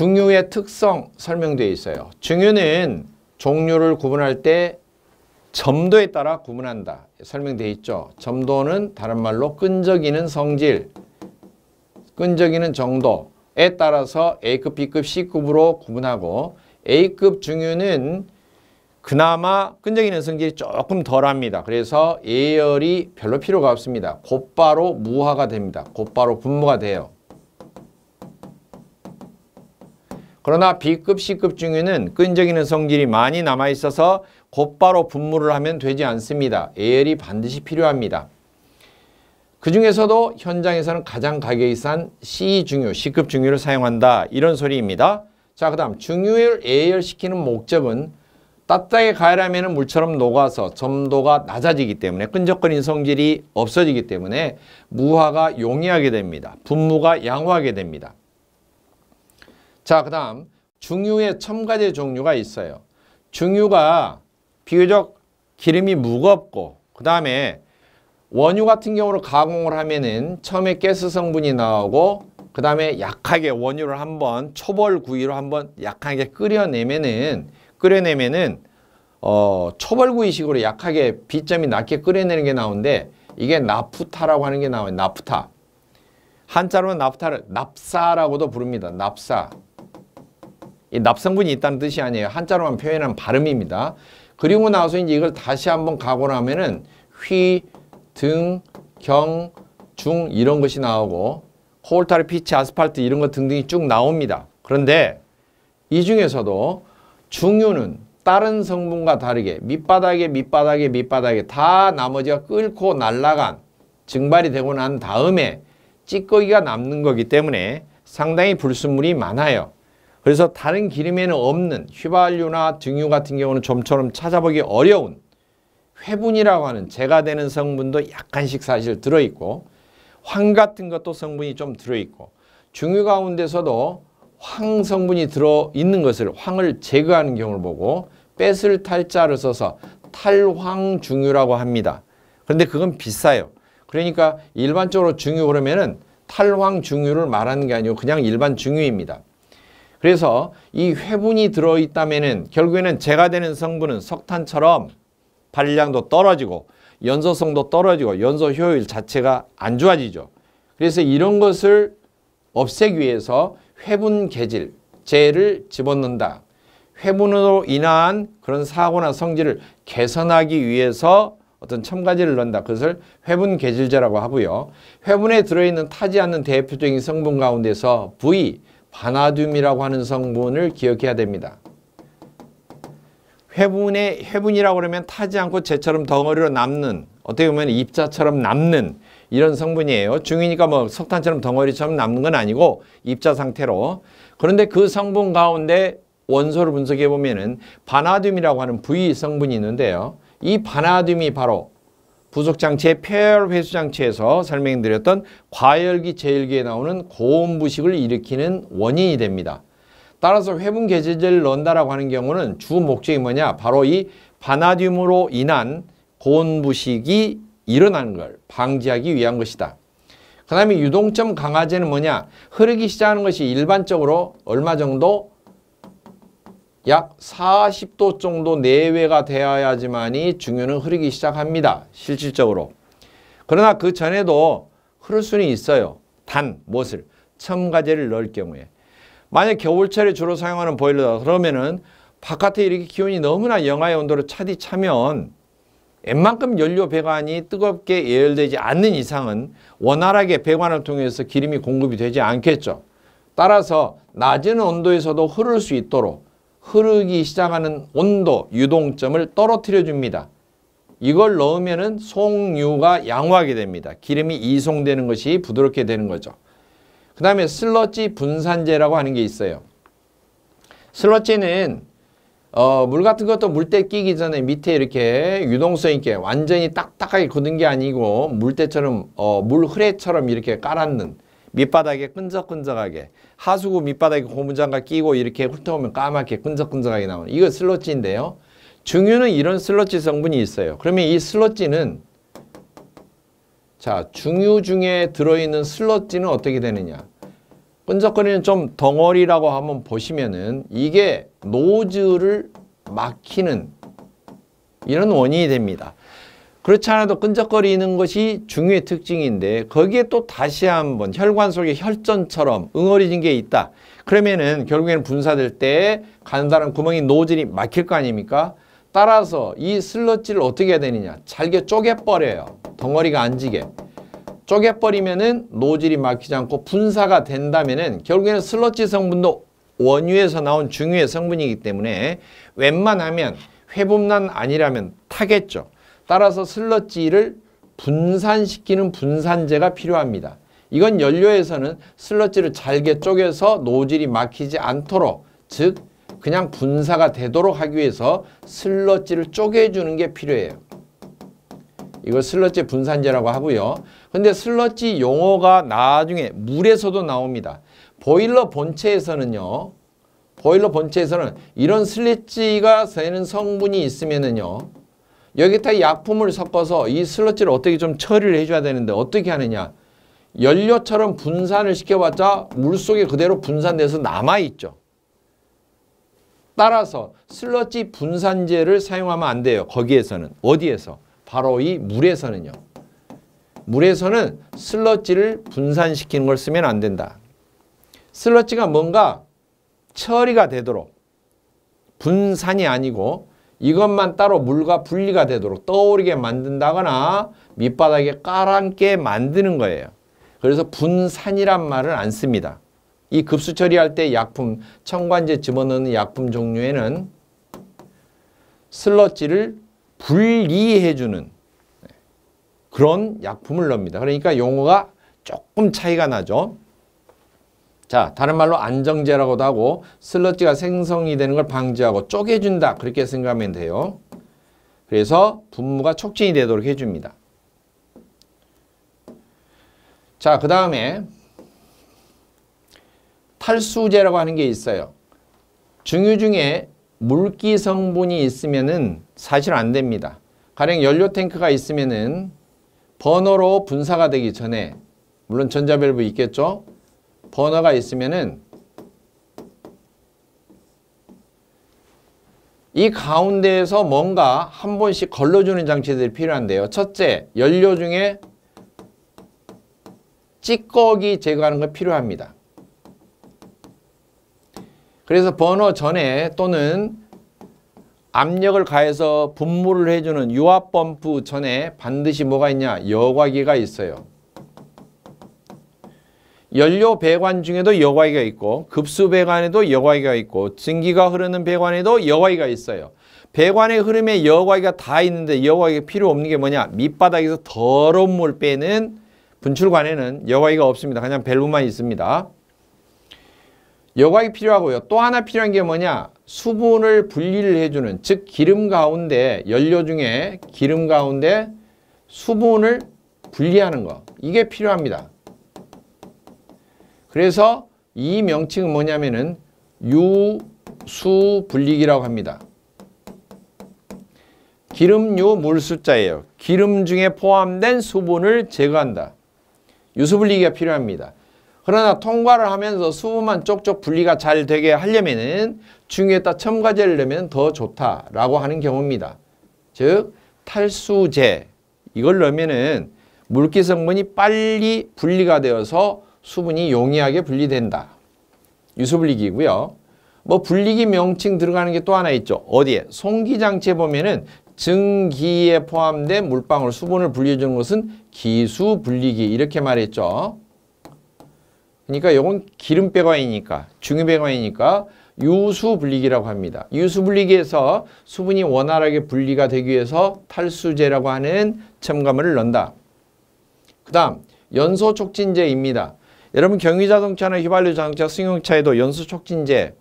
중유의 특성 설명되어 있어요. 중유는 종류를 구분할 때 점도에 따라 구분한다. 설명되어 있죠. 점도는 다른 말로 끈적이는 성질, 끈적이는 정도에 따라서 A급, B급, C급으로 구분하고 A급 중유는 그나마 끈적이는 성질이 조금 덜합니다. 그래서 예열이 별로 필요가 없습니다. 곧바로 무화가 됩니다. 곧바로 분모가 돼요. 그러나 B급, C급 중에는 끈적이는 성질이 많이 남아있어서 곧바로 분무를 하면 되지 않습니다. 예열이 반드시 필요합니다. 그 중에서도 현장에서는 가장 가격이 싼 C 중유, C급 중유를 사용한다. 이런 소리입니다. 자, 그 다음 중유를 예열시키는 목적은 따뜻하게 가열하면 물처럼 녹아서 점도가 낮아지기 때문에 끈적거린 성질이 없어지기 때문에 무화가 용이하게 됩니다. 분무가 양호하게 됩니다. 자, 그 다음 중유의 첨가제 종류가 있어요. 중유가 비교적 기름이 무겁고 그 다음에 원유 같은 경우를 가공을 하면은 처음에 가스 성분이 나오고 그 다음에 약하게 원유를 한번 초벌 구이로 한번 약하게 끓여내면은 끓여내면은 어 초벌 구이식으로 약하게 비점이 낮게 끓여내는 게 나오는데 이게 나프타라고 하는 게 나와요. 나프타. 한자로는 나프타를 납사라고도 부릅니다. 납사. 납성분이 있다는 뜻이 아니에요. 한자로만 표현한 발음입니다. 그리고 나서 이제 이걸 다시 한번 가고 나면은 휘, 등, 경, 중 이런 것이 나오고 호울타르, 피치, 아스팔트 이런 것 등등이 쭉 나옵니다. 그런데 이 중에서도 중유는 다른 성분과 다르게 밑바닥에 밑바닥에 밑바닥에 다 나머지가 끓고 날라간 증발이 되고 난 다음에 찌꺼기가 남는 거기 때문에 상당히 불순물이 많아요. 그래서 다른 기름에는 없는 휘발유나 등유 같은 경우는 좀처럼 찾아보기 어려운 회분이라고 하는 제가 되는 성분도 약간씩 사실 들어있고 황 같은 것도 성분이 좀 들어있고 중유 가운데서도 황 성분이 들어있는 것을 황을 제거하는 경우를 보고 뺏을 탈자를 써서 탈황 중유라고 합니다. 그런데 그건 비싸요. 그러니까 일반적으로 중유 그러면은 탈황 중유를 말하는 게 아니고 그냥 일반 중유입니다. 그래서 이 회분이 들어있다면 결국에는 제가 되는 성분은 석탄처럼 발량도 떨어지고 연소성도 떨어지고 연소 효율 자체가 안 좋아지죠. 그래서 이런 것을 없애기 위해서 회분 개질, 재를 집어넣는다. 회분으로 인한 그런 사고나 성질을 개선하기 위해서 어떤 첨가제를 넣는다. 그것을 회분 개질제라고 하고요. 회분에 들어있는 타지 않는 대표적인 성분 가운데서 V, 바나듐이라고 하는 성분을 기억해야 됩니다. 회분의 회분이라고 그러면 타지 않고 재처럼 덩어리로 남는 어떻게 보면 입자처럼 남는 이런 성분이에요. 중이니까 뭐 석탄처럼 덩어리처럼 남는 건 아니고 입자 상태로. 그런데 그 성분 가운데 원소를 분석해 보면은 바나듐이라고 하는 V 성분이 있는데요. 이 바나듐이 바로 부속장치의 폐열 회수장치에서 설명드렸던 과열기 제일기에 나오는 고온 부식을 일으키는 원인이 됩니다. 따라서 회분 개체제를 넣는다라고 하는 경우는 주 목적이 뭐냐? 바로 이 바나듐으로 인한 고온 부식이 일어나는 걸 방지하기 위한 것이다. 그 다음에 유동점 강화제는 뭐냐? 흐르기 시작하는 것이 일반적으로 얼마 정도 약 40도 정도 내외가 되어야지만이 중유는 흐르기 시작합니다. 실질적으로. 그러나 그 전에도 흐를 수는 있어요. 단, 무엇을? 첨가제를 넣을 경우에. 만약 겨울철에 주로 사용하는 보일러다 그러면은 바깥에 이렇게 기온이 너무나 영하의 온도로 차디 차면 웬만큼 연료 배관이 뜨겁게 예열되지 않는 이상은 원활하게 배관을 통해서 기름이 공급이 되지 않겠죠. 따라서 낮은 온도에서도 흐를 수 있도록 흐르기 시작하는 온도, 유동점을 떨어뜨려 줍니다. 이걸 넣으면 송유가 양호하게 됩니다. 기름이 이송되는 것이 부드럽게 되는 거죠. 그 다음에 슬러지 분산제라고 하는 게 있어요. 슬러지는 어, 물 같은 것도 물때 끼기 전에 밑에 이렇게 유동성 있게 완전히 딱딱하게 굳은 게 아니고 물때처럼 어, 물 흐레처럼 이렇게 깔았는 밑바닥에 끈적끈적하게 하수구 밑바닥에 고무장갑 끼고 이렇게 훑어보면 까맣게 끈적끈적하게 나오는 이거 슬러지인데요. 중유는 이런 슬러지 성분이 있어요. 그러면 이 슬러지는 자 중유 중에 들어있는 슬러지는 어떻게 되느냐 끈적거리는 좀 덩어리라고 한번 보시면은 이게 노즐을 막히는 이런 원인이 됩니다. 그렇지 않아도 끈적거리는 것이 중유의 특징인데 거기에 또 다시 한번 혈관 속에 혈전처럼 응어리진 게 있다. 그러면은 결국에는 분사될 때 간다란 구멍이 노즐이 막힐 거 아닙니까? 따라서 이 슬러지를 어떻게 해야 되느냐. 잘게 쪼개버려요. 덩어리가 안 지게. 쪼개버리면은 노즐이 막히지 않고 분사가 된다면은 결국에는 슬러지 성분도 원유에서 나온 중유의 성분이기 때문에 웬만하면 회분만 아니라면 타겠죠. 따라서 슬러지를 분산시키는 분산제가 필요합니다. 이건 연료에서는 슬러지를 잘게 쪼개서 노즐이 막히지 않도록 즉 그냥 분사가 되도록 하기 위해서 슬러지를 쪼개주는 게 필요해요. 이걸 슬러지 분산제라고 하고요. 근데 슬러지 용어가 나중에 물에서도 나옵니다. 보일러 본체에서는요. 보일러 본체에서는 이런 슬러지가 되는 성분이 있으면은요. 여기다 약품을 섞어서 이 슬러지를 어떻게 좀 처리를 해줘야 되는데 어떻게 하느냐. 연료처럼 분산을 시켜봤자 물속에 그대로 분산돼서 남아있죠. 따라서 슬러지 분산제를 사용하면 안 돼요. 거기에서는. 어디에서? 바로 이 물에서는요. 물에서는 슬러지를 분산시키는 걸 쓰면 안 된다. 슬러지가 뭔가 처리가 되도록 분산이 아니고 이것만 따로 물과 분리가 되도록 떠오르게 만든다거나 밑바닥에 깔아앉게 만드는 거예요. 그래서 분산이란 말을 안 씁니다. 이 급수 처리할 때 약품, 첨관제 집어넣는 약품 종류에는 슬러지를 분리해주는 그런 약품을 넣습니다. 그러니까 용어가 조금 차이가 나죠. 자, 다른 말로 안정제라고도 하고 슬러지가 생성이 되는 걸 방지하고 쪼개준다. 그렇게 생각하면 돼요. 그래서 분무가 촉진이 되도록 해줍니다. 자, 그 다음에 탈수제라고 하는 게 있어요. 중유 중에 물기 성분이 있으면은 사실 안 됩니다. 가령 연료 탱크가 있으면은 번호로 분사가 되기 전에 물론 전자밸브 있겠죠? 번호가 있으면은 이 가운데에서 뭔가 한 번씩 걸러주는 장치들이 필요한데요. 첫째, 연료 중에 찌꺼기 제거하는 거 필요합니다. 그래서 번호 전에 또는 압력을 가해서 분무를 해주는 유압 펌프 전에 반드시 뭐가 있냐? 여과기가 있어요. 연료 배관 중에도 여과기가 있고 급수 배관에도 여과기가 있고 증기가 흐르는 배관에도 여과기가 있어요. 배관의 흐름에 여과기가 다 있는데 여과기가 필요 없는 게 뭐냐? 밑바닥에서 더러운 물 빼는 분출관에는 여과기가 없습니다. 그냥 밸브만 있습니다. 여과기 필요하고요. 또 하나 필요한 게 뭐냐? 수분을 분리를 해주는 즉 기름 가운데 연료 중에 기름 가운데 수분을 분리하는 거 이게 필요합니다. 그래서 이 명칭은 뭐냐면은 유수불릭이라고 합니다. 기름유 물수자예요. 기름 중에 포함된 수분을 제거한다. 유수분리기가 필요합니다. 그러나 통과를 하면서 수분만 쪽쪽 분리가 잘 되게 하려면 중에다 첨가제를 넣으면 더 좋다라고 하는 경우입니다. 즉 탈수제 이걸 넣으면 물기 성분이 빨리 분리가 되어서 수분이 용이하게 분리된다. 유수분리기고요. 뭐 분리기 명칭 들어가는 게 또 하나 있죠. 어디에? 송기장치에 보면은 증기에 포함된 물방울 수분을 분리해주는 것은 기수분리기 이렇게 말했죠. 그러니까 이건 기름배관이니까 중유배관이니까 유수분리기라고 합니다. 유수분리기에서 수분이 원활하게 분리가 되기 위해서 탈수제라고 하는 첨가물을 넣는다. 그 다음 연소촉진제입니다. 여러분 경유자동차나 휘발유자동차, 승용차에도 연수촉진제,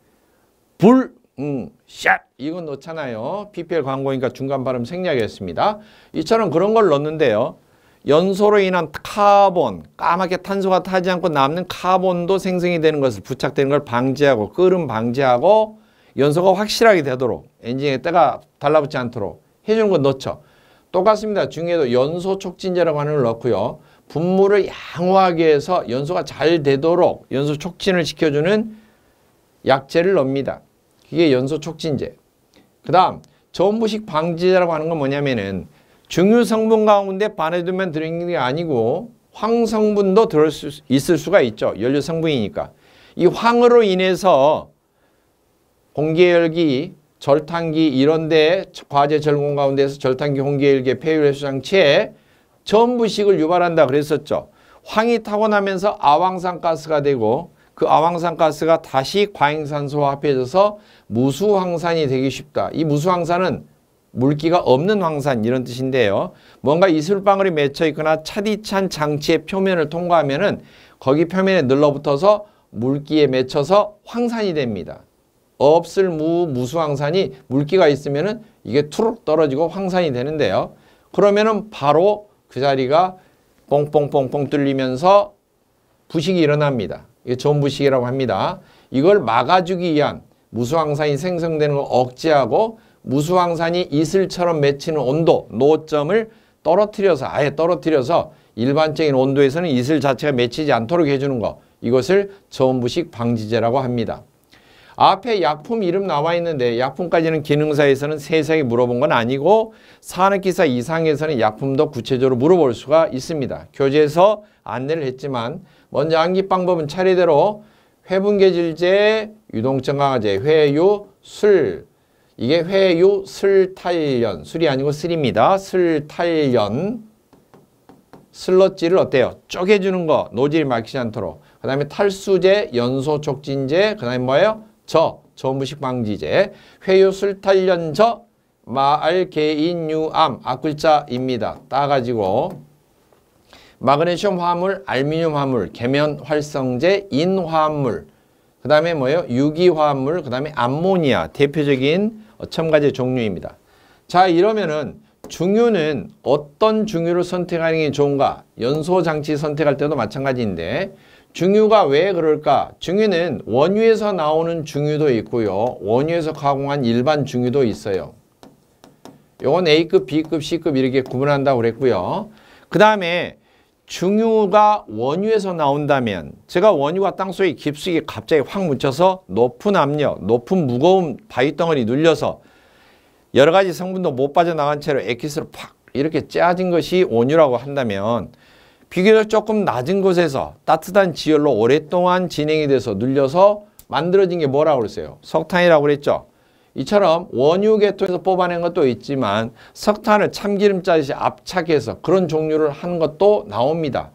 불, 음, 샷 이건 넣잖아요. PPL 광고니까 중간 발음 생략했습니다. 이처럼 그런 걸 넣는데요. 연소로 인한 카본, 까맣게 탄소가 타지 않고 남는 카본도 생성이 되는 것을 부착되는 걸 방지하고 끓음 방지하고 연소가 확실하게 되도록 엔진에 때가 달라붙지 않도록 해주는 건 넣죠. 똑같습니다. 중에도 연소 촉진제라고 하는 걸 넣고요. 분모를 양호하게 해서 연소가 잘 되도록 연소 촉진을 시켜주는 약제를 넣습니다. 이게 연소 촉진제. 그 다음 저부식 방지제라고 하는 건 뭐냐면은 중유 성분 가운데 반해두면 들어는게 아니고 황 성분도 들을 수 있을 수가 있죠. 연료 성분이니까. 이 황으로 인해서 공기열기, 절탄기 이런 데 과제 절공 가운데서 절탄기, 홍기열기, 폐율해수장치에 전부식을 유발한다 그랬었죠. 황이 타고나면서 아황산 가스가 되고 그 아황산 가스가 다시 과잉산소와 합해져서 무수황산이 되기 쉽다. 이 무수황산은 물기가 없는 황산 이런 뜻인데요. 뭔가 이슬방울이 맺혀 있거나 차디찬 장치의 표면을 통과하면 은 거기 표면에 늘러붙어서 물기에 맺혀서 황산이 됩니다. 없을 무, 무수황산이 물기가 있으면 은 이게 투룩 떨어지고 황산이 되는데요. 그러면 은 바로 그 자리가 뽕뽕뽕뽕 뚫리면서 부식이 일어납니다. 이게 전부식이라고 합니다. 이걸 막아주기 위한 무수황산이 생성되는 걸 억제하고 무수황산이 이슬처럼 맺히는 온도, 노점을 떨어뜨려서 아예 떨어뜨려서 일반적인 온도에서는 이슬 자체가 맺히지 않도록 해주는 것. 이것을 저부식 방지제라고 합니다. 앞에 약품 이름 나와 있는데 약품까지는 기능사에서는 세세하게 물어본 건 아니고 산업기사 이상에서는 약품도 구체적으로 물어볼 수가 있습니다. 교재에서 안내를 했지만 먼저 암기 방법은 차례대로 회분계질제, 유동성 강화제, 회유, 술 이게 회유, 슬탈연 술이 아니고 슬입니다. 슬탈연 슬러지를 어때요? 쪼개주는 거노즐이 막히지 않도록 그 다음에 탈수제, 연소촉진제, 그 다음에 뭐예요? 저, 저무식 방지제, 회유술탈련저, 마알개인유암, 앞글자입니다. 따가지고 마그네슘 화합물, 알미늄 화합물, 계면 활성제, 인 화합물, 그 다음에 뭐예요? 유기 화합물, 그 다음에 암모니아, 대표적인 첨가제 종류입니다. 자 이러면은 중유는 어떤 중유를 선택하는 게 좋은가? 연소장치 선택할 때도 마찬가지인데 중유가 왜 그럴까? 중유는 원유에서 나오는 중유도 있고요. 원유에서 가공한 일반 중유도 있어요. 요건 A급, B급, C급 이렇게 구분한다고 그랬고요. 그 다음에 중유가 원유에서 나온다면 제가 원유가 땅속에 깊숙이 갑자기 확 묻혀서 높은 압력, 높은 무거운 바위 덩어리 눌려서 여러 가지 성분도 못 빠져나간 채로 액기스로 팍 이렇게 짜진 것이 원유라고 한다면 비교적 조금 낮은 곳에서 따뜻한 지열로 오랫동안 진행이 돼서 눌려서 만들어진 게 뭐라고 그랬어요? 석탄이라고 그랬죠. 이처럼 원유계통에서 뽑아낸 것도 있지만 석탄을 참기름 짜듯이 압착해서 그런 종류를 하는 것도 나옵니다.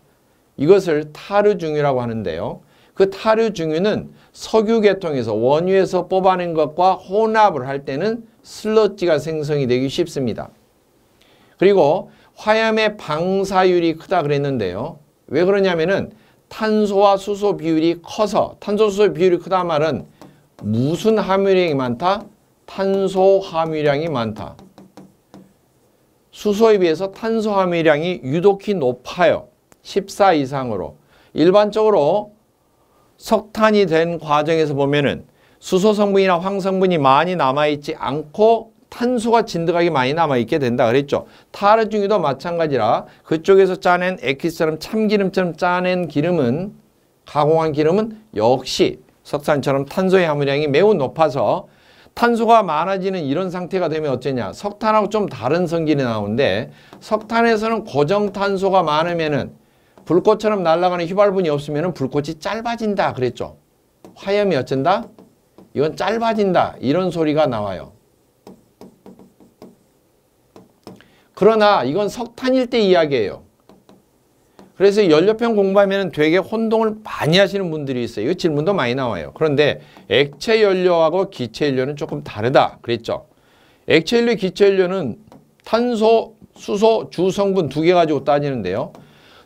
이것을 타르중유라고 하는데요. 그 타르중유는 석유계통에서 원유에서 뽑아낸 것과 혼합을 할 때는 슬러지가 생성이 되기 쉽습니다. 그리고 화염의 방사율이 크다 그랬는데요. 왜 그러냐면은 탄소와 수소 비율이 커서 탄소 수소 비율이 크다 말은 무슨 함유량이 많다? 탄소 함유량이 많다. 수소에 비해서 탄소 함유량이 유독히 높아요. 14 이상으로. 일반적으로 석탄이 된 과정에서 보면은 수소 성분이나 황 성분이 많이 남아있지 않고 탄소가 진득하게 많이 남아있게 된다 그랬죠. 타르 중에도 마찬가지라 그쪽에서 짜낸 액기스처럼 참기름처럼 짜낸 기름은 가공한 기름은 역시 석탄처럼 탄소의 함유량이 매우 높아서 탄소가 많아지는 이런 상태가 되면 어쩌냐 석탄하고 좀 다른 성질이 나오는데 석탄에서는 고정탄소가 많으면은 불꽃처럼 날아가는 휘발분이 없으면 불꽃이 짧아진다 그랬죠 화염이 어쩐다? 이건 짧아진다 이런 소리가 나와요 그러나 이건 석탄일 때 이야기예요. 그래서 연료편 공부하면 되게 혼동을 많이 하시는 분들이 있어요. 이 질문도 많이 나와요. 그런데 액체 연료하고 기체 연료는 조금 다르다 그랬죠. 액체 연료, 기체 연료는 탄소, 수소, 주성분 두 개 가지고 따지는데요.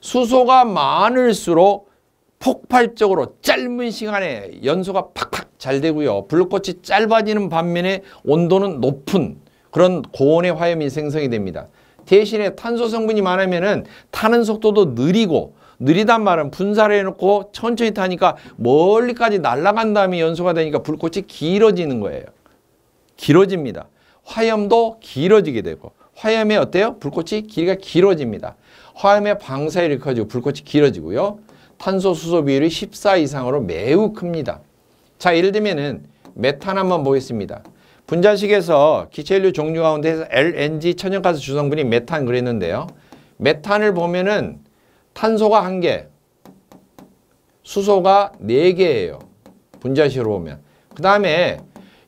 수소가 많을수록 폭발적으로 짧은 시간에 연소가 팍팍 잘 되고요. 불꽃이 짧아지는 반면에 온도는 높은 그런 고온의 화염이 생성이 됩니다. 대신에 탄소 성분이 많으면은 타는 속도도 느리고 느리단 말은 분사를 해놓고 천천히 타니까 멀리까지 날아간 다음에 연소가 되니까 불꽃이 길어지는 거예요. 길어집니다. 화염도 길어지게 되고 화염에 어때요? 불꽃이 길이가 길어집니다. 화염의 방사율이 커지고 불꽃이 길어지고요. 탄소수소 비율이 14 이상으로 매우 큽니다. 자 예를 들면 은 메탄 한번 보겠습니다. 분자식에서 기체연료 종류 가운데서 LNG 천연가스 주성분이 메탄 그랬는데요. 메탄을 보면은 탄소가 한개 수소가 네개예요 분자식으로 보면. 그 다음에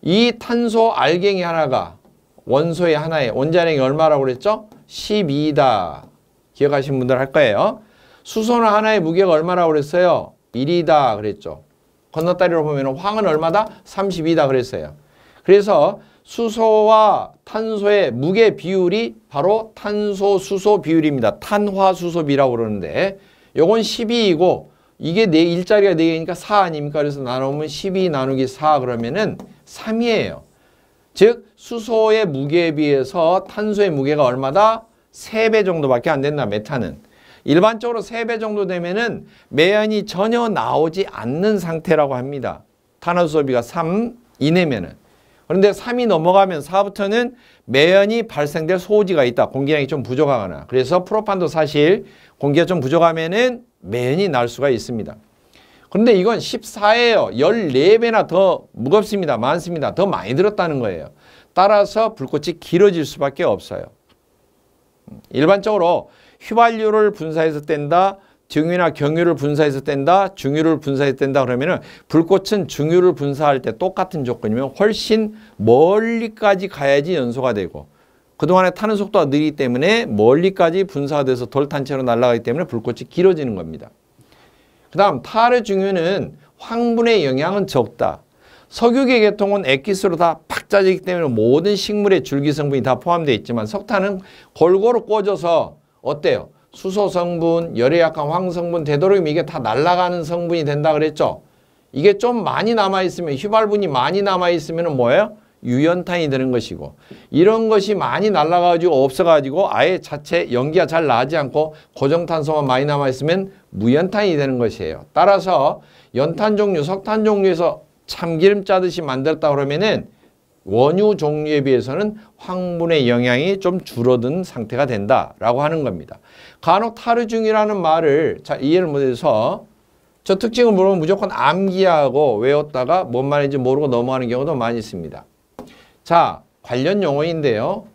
이 탄소 알갱이 하나가 원소의 하나에 원자량이 얼마라고 그랬죠? 1 2다 기억하신 분들 할 거예요. 수소는 하나의 무게가 얼마라고 그랬어요? 1이다 그랬죠. 건너다리로 보면 황은 얼마다? 32다 그랬어요. 그래서 수소와 탄소의 무게 비율이 바로 탄소수소 비율입니다. 탄화수소비라고 그러는데 요건 12이고 이게 네 일자리가 4개니까 4 아닙니까? 그래서 나누면 12 나누기 4 그러면은 3이에요. 즉 수소의 무게에 비해서 탄소의 무게가 얼마다? 3배 정도밖에 안 된다. 메탄은. 일반적으로 3배 정도 되면은 매연이 전혀 나오지 않는 상태라고 합니다. 탄화수소비가 3 이내면은. 그런데 3이 넘어가면 4부터는 매연이 발생될 소지가 있다. 공기량이 좀 부족하거나. 그래서 프로판도 사실 공기가 좀 부족하면은 매연이 날 수가 있습니다. 그런데 이건 1 4에요 14배나 더 무겁습니다. 많습니다. 더 많이 들었다는 거예요. 따라서 불꽃이 길어질 수밖에 없어요. 음, 일반적으로 휘발유를 분사해서 뗀다. 증유나 경유를 분사해서 뗀다, 중유를 분사해서 뗀다 그러면은 불꽃은 중유를 분사할 때 똑같은 조건이면 훨씬 멀리까지 가야지 연소가 되고 그동안에 타는 속도가 느리기 때문에 멀리까지 분사돼서 덜 탄 채로 날아가기 때문에 불꽃이 길어지는 겁니다. 그 다음 타르 중유는 황분의 영향은 적다. 석유계 계통은 액기스로 다 팍 짜지기 때문에 모든 식물의 줄기 성분이 다 포함되어 있지만 석탄은 골고루 꽂아서 어때요? 수소 성분, 열에 약한 황성분 되도록이면 이게 다 날아가는 성분이 된다 그랬죠. 이게 좀 많이 남아있으면 휘발분이 많이 남아있으면 뭐예요? 유연탄이 되는 것이고 이런 것이 많이 날아가지고 없어가지고 아예 자체 연기가 잘 나지 않고 고정탄소만 많이 남아있으면 무연탄이 되는 것이에요. 따라서 연탄 종류, 석탄 종류에서 참기름 짜듯이 만들었다 그러면은 원유 종류에 비해서는 황분의 영향이 좀 줄어든 상태가 된다라고 하는 겁니다. 간혹 타르 중이라는 말을 잘 이해를 못해서 저 특징을 모르면 무조건 암기하고 외웠다가 뭔 말인지 모르고 넘어가는 경우도 많이 있습니다. 자, 관련 용어인데요.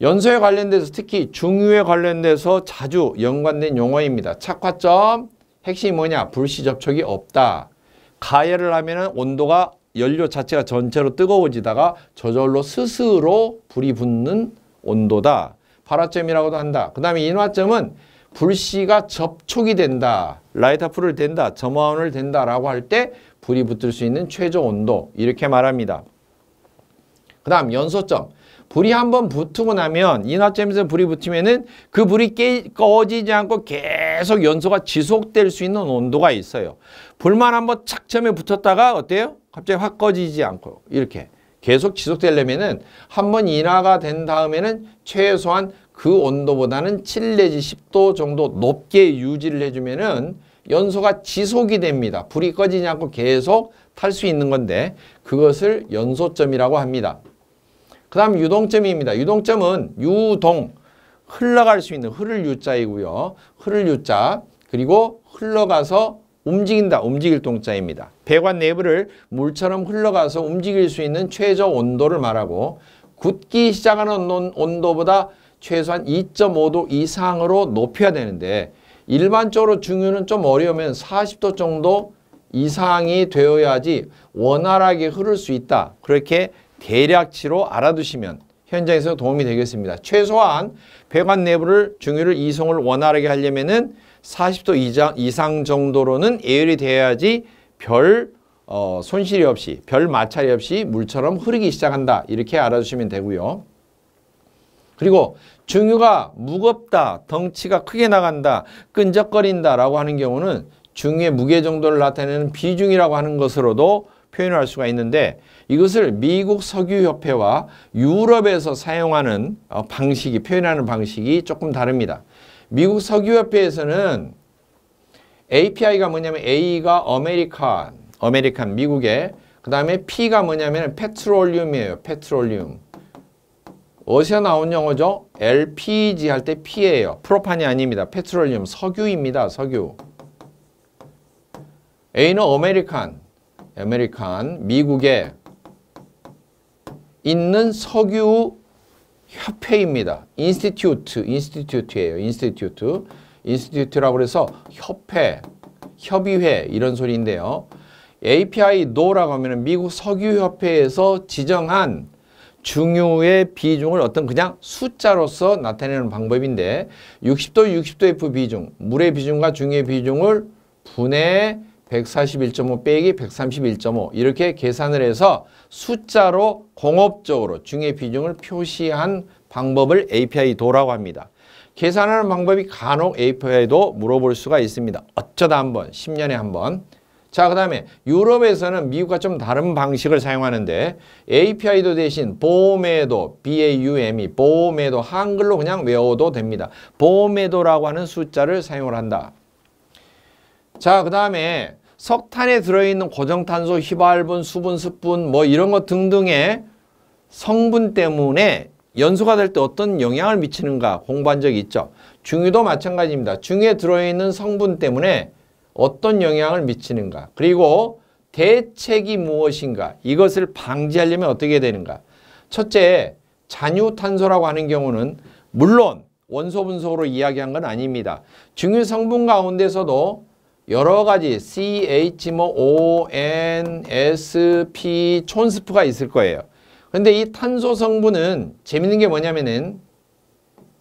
연소에 관련돼서 특히 중유에 관련돼서 자주 연관된 용어입니다. 착화점, 핵심이 뭐냐? 불시 접촉이 없다. 가열을 하면 온도가 연료 자체가 전체로 뜨거워지다가 저절로 스스로 불이 붙는 온도다. 발화점이라고도 한다. 그 다음에 인화점은 불씨가 접촉이 된다. 라이터풀을 된다. 점화원을 된다라고 할 때 불이 붙을 수 있는 최저 온도 이렇게 말합니다. 그 다음 연소점. 불이 한번 붙고 나면 인화점에서 불이 붙으면은 그 불이 깨, 꺼지지 않고 계속 연소가 지속될 수 있는 온도가 있어요. 불만 한번 착점에 붙었다가 어때요? 갑자기 확 꺼지지 않고 이렇게 계속 지속되려면은 한번 인화가 된 다음에는 최소한 그 온도보다는 7 내지 10도 정도 높게 유지를 해주면은 연소가 지속이 됩니다. 불이 꺼지지 않고 계속 탈 수 있는 건데 그것을 연소점이라고 합니다. 그 다음 유동점입니다. 유동점은 유동, 흘러갈 수 있는 흐를 유자이고요. 흐를 유자, 그리고 흘러가서 움직인다, 움직일 동자입니다. 배관 내부를 물처럼 흘러가서 움직일 수 있는 최저 온도를 말하고 굳기 시작하는 온도보다 최소한 2.5도 이상으로 높여야 되는데 일반적으로 중유는 좀 어려우면 40도 정도 이상이 되어야지 원활하게 흐를 수 있다. 그렇게 계략치로 알아두시면 현장에서 도움이 되겠습니다. 최소한 배관 내부를 중유를 이송을 원활하게 하려면은 40도 이상, 이상 정도로는 예열이 돼야지 별 어, 손실이 없이 별 마찰이 없이 물처럼 흐르기 시작한다 이렇게 알아주시면 되고요. 그리고 중유가 무겁다, 덩치가 크게 나간다, 끈적거린다 라고 하는 경우는 중유의 무게 정도를 나타내는 비중이라고 하는 것으로도 표현을 할 수가 있는데 이것을 미국 석유협회와 유럽에서 사용하는 어, 방식이 표현하는 방식이 조금 다릅니다. 미국 석유협회에서는 API가 뭐냐면 A가 아메리칸, 아메리칸 미국의 그 다음에 P가 뭐냐면 페트롤륨이에요. 페트롤륨. 어디서 나온 영어죠? LPG 할 때 P예요. 프로판이 아닙니다. 페트롤륨, 석유입니다. 석유. A는 아메리칸, 아메리칸 미국에 있는 석유 협회입니다. 인스티튜트, 인스티튜트예요. 인스티튜트. 인스티튜트라고 해서 협회, 협의회 이런 소리인데요. API 노라고 하면 미국 석유협회에서 지정한 중요의 비중을 어떤 그냥 숫자로서 나타내는 방법인데 60도 60도 F 비중, 물의 비중과 중요의 비중을 분해 141.5 빼기 131.5 이렇게 계산을 해서 숫자로 공업적으로 중의 비중을 표시한 방법을 API 도라고 합니다. 계산하는 방법이 간혹 API도 물어볼 수가 있습니다. 어쩌다 한 번, 10년에 한 번. 자, 그 다음에 유럽에서는 미국과 좀 다른 방식을 사용하는데 API도 대신 보험도 BAUM이 보험도 한글로 그냥 외워도 됩니다. 보험도라고 하는 숫자를 사용을 한다. 자, 그 다음에 석탄에 들어있는 고정탄소, 휘발분, 수분, 습분 뭐 이런 것 등등의 성분 때문에 연소가 될 때 어떤 영향을 미치는가 공부한 적이 있죠. 중유도 마찬가지입니다. 중에 들어있는 성분 때문에 어떤 영향을 미치는가 그리고 대책이 무엇인가 이것을 방지하려면 어떻게 되는가 첫째 잔유탄소라고 하는 경우는 물론 원소 분석으로 이야기한 건 아닙니다. 중유 성분 가운데서도 여러 가지 CH, 뭐 O, N, S, P, 촌스프가 있을 거예요. 근데 이 탄소 성분은 재밌는 게 뭐냐면은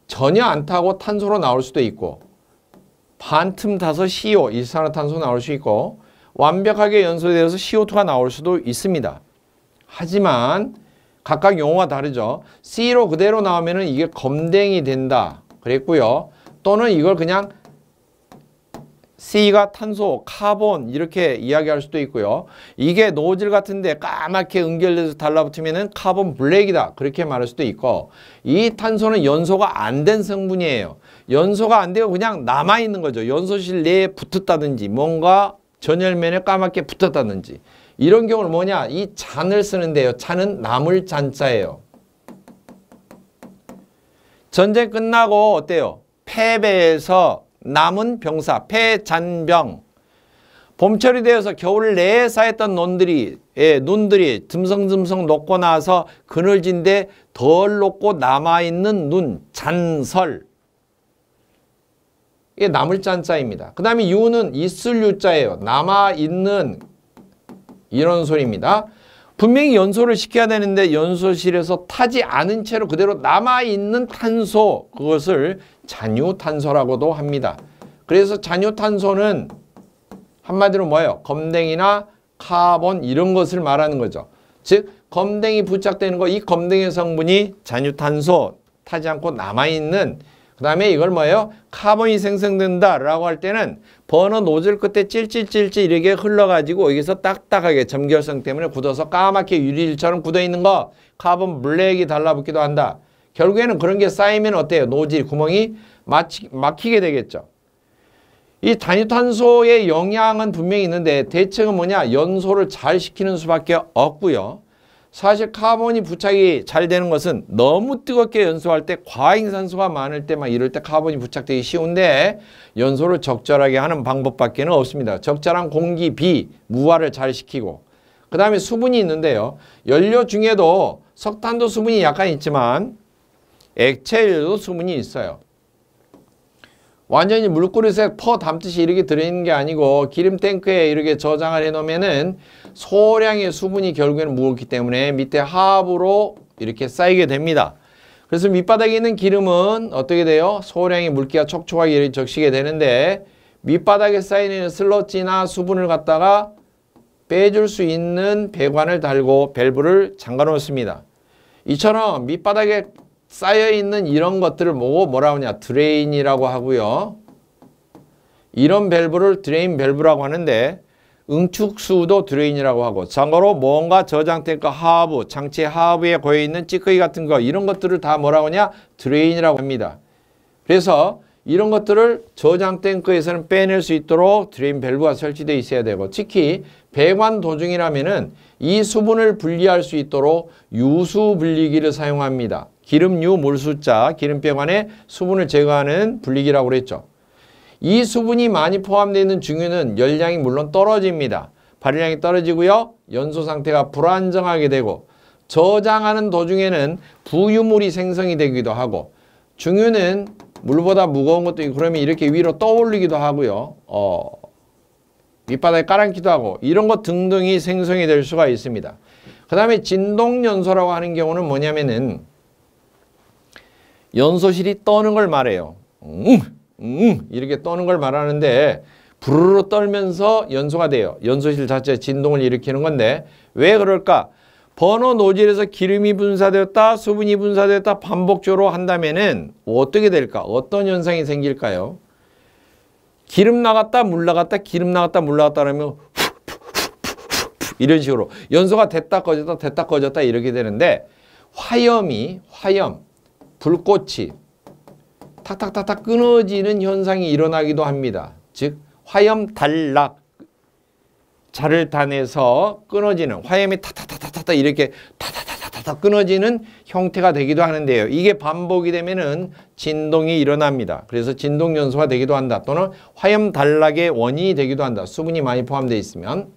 전혀 안 타고 탄소로 나올 수도 있고 반틈 타서 CO, 일산화탄소 나올 수 있고 완벽하게 연소되어서 CO2가 나올 수도 있습니다. 하지만 각각 용어가 다르죠. C로 그대로 나오면 이게 검댕이 된다 그랬고요. 또는 이걸 그냥 C가 탄소, 카본 이렇게 이야기할 수도 있고요. 이게 노즐 같은데 까맣게 응결돼서 달라붙으면 카본 블랙이다 그렇게 말할 수도 있고 이 탄소는 연소가 안 된 성분이에요. 연소가 안 되고 그냥 남아있는 거죠. 연소실 내에 붙었다든지 뭔가 전열면에 까맣게 붙었다든지 이런 경우는 뭐냐 이 잔을 쓰는데요. 잔은 나물 잔자예요. 전쟁 끝나고 어때요? 패배해서 남은 병사 폐잔병 봄철이 되어서 겨울 내에 쌓였던 논들이 예, 눈들이 듬성듬성 녹고 나서 그늘진데 덜 녹고 남아있는 눈 잔설 이게 남을 잔자입니다. 그 다음에 유는 있을 유자예요. 남아있는 이런 소리입니다. 분명히 연소를 시켜야 되는데 연소실에서 타지 않은 채로 그대로 남아있는 탄소 그것을 잔유탄소라고도 합니다. 그래서 잔유탄소는 한마디로 뭐예요? 검댕이나 카본 이런 것을 말하는 거죠. 즉 검댕이 부착되는 거 이검댕의 성분이 잔유탄소 타지 않고 남아있는 그 다음에 이걸 뭐예요? 카본이 생성된다라고 할 때는 버너 노즐 끝에 찔찔찔찔 이렇게 흘러가지고 여기서 딱딱하게 점결성 때문에 굳어서 까맣게 유리질처럼 굳어있는 거 카본 블랙이 달라붙기도 한다. 결국에는 그런 게 쌓이면 어때요? 노지, 구멍이 마치, 막히게 되겠죠. 이 단위탄소의 영향은 분명히 있는데 대책은 뭐냐? 연소를 잘 시키는 수밖에 없고요. 사실 카본이 부착이 잘 되는 것은 너무 뜨겁게 연소할 때 과잉산소가 많을 때막 이럴 때 카본이 부착되기 쉬운데 연소를 적절하게 하는 방법밖에 는 없습니다. 적절한 공기, 비, 무화를 잘 시키고 그 다음에 수분이 있는데요. 연료 중에도 석탄도 수분이 약간 있지만 액체에도 수분이 있어요. 완전히 물그릇에 퍼 담듯이 이렇게 들어있는 게 아니고 기름 탱크에 이렇게 저장을 해놓으면 소량의 수분이 결국에는 무겁기 때문에 밑에 하부로 이렇게 쌓이게 됩니다. 그래서 밑바닥에 있는 기름은 어떻게 돼요? 소량의 물기가 촉촉하게 적시게 되는데 밑바닥에 쌓이는 슬러지나 수분을 갖다가 빼줄 수 있는 배관을 달고 밸브를 잠가 놓습니다. 이처럼 밑바닥에 쌓여있는 이런 것들을 뭐고 뭐라 하냐 드레인이라고 하고요. 이런 밸브를 드레인 밸브라고 하는데 응축수도 드레인이라고 하고 참고로 뭔가 저장탱크 하부, 장치 하부에 고여있는 찌꺼기 같은 거 이런 것들을 다 뭐라고 하냐 드레인이라고 합니다. 그래서 이런 것들을 저장 탱크에서는 빼낼 수 있도록 드레인 밸브가 설치되어 있어야 되고 특히 배관 도중이라면 은이 수분을 분리할 수 있도록 유수 분리기를 사용합니다. 기름유 물수자 기름병 안에 수분을 제거하는 분리기라고 그랬죠. 이 수분이 많이 포함되어 있는 중유는 열량이 물론 떨어집니다. 발열량이 떨어지고요. 연소 상태가 불안정하게 되고 저장하는 도중에는 부유물이 생성이 되기도 하고 중유는 물보다 무거운 것도 있고 그러면 이렇게 위로 떠올리기도 하고요. 어, 밑바닥에 깔아앉기도 하고 이런 것 등등이 생성이 될 수가 있습니다. 그 다음에 진동연소라고 하는 경우는 뭐냐면은 연소실이 떠는 걸 말해요. 응, 음, 응 음, 이렇게 떠는 걸 말하는데 부르르 떨면서 연소가 돼요. 연소실 자체 진동을 일으키는 건데 왜 그럴까? 번호 노즐에서 기름이 분사되었다, 수분이 분사되었다 반복적으로 한다면은 어떻게 될까? 어떤 현상이 생길까요? 기름 나갔다, 물 나갔다, 기름 나갔다, 물 나갔다 하면 이런 식으로 연소가 됐다 꺼졌다 됐다 꺼졌다 이렇게 되는데 화염이 화염 불꽃이 탁탁탁탁 끊어지는 현상이 일어나기도 합니다. 즉 화염 단락 자를 단에서 끊어지는 화염이 타타타타타 이렇게 타타타타 끊어지는 형태가 되기도 하는데요. 이게 반복이 되면 진동이 일어납니다. 그래서 진동 연소가 되기도 한다. 또는 화염 단락의 원인이 되기도 한다. 수분이 많이 포함되어 있으면.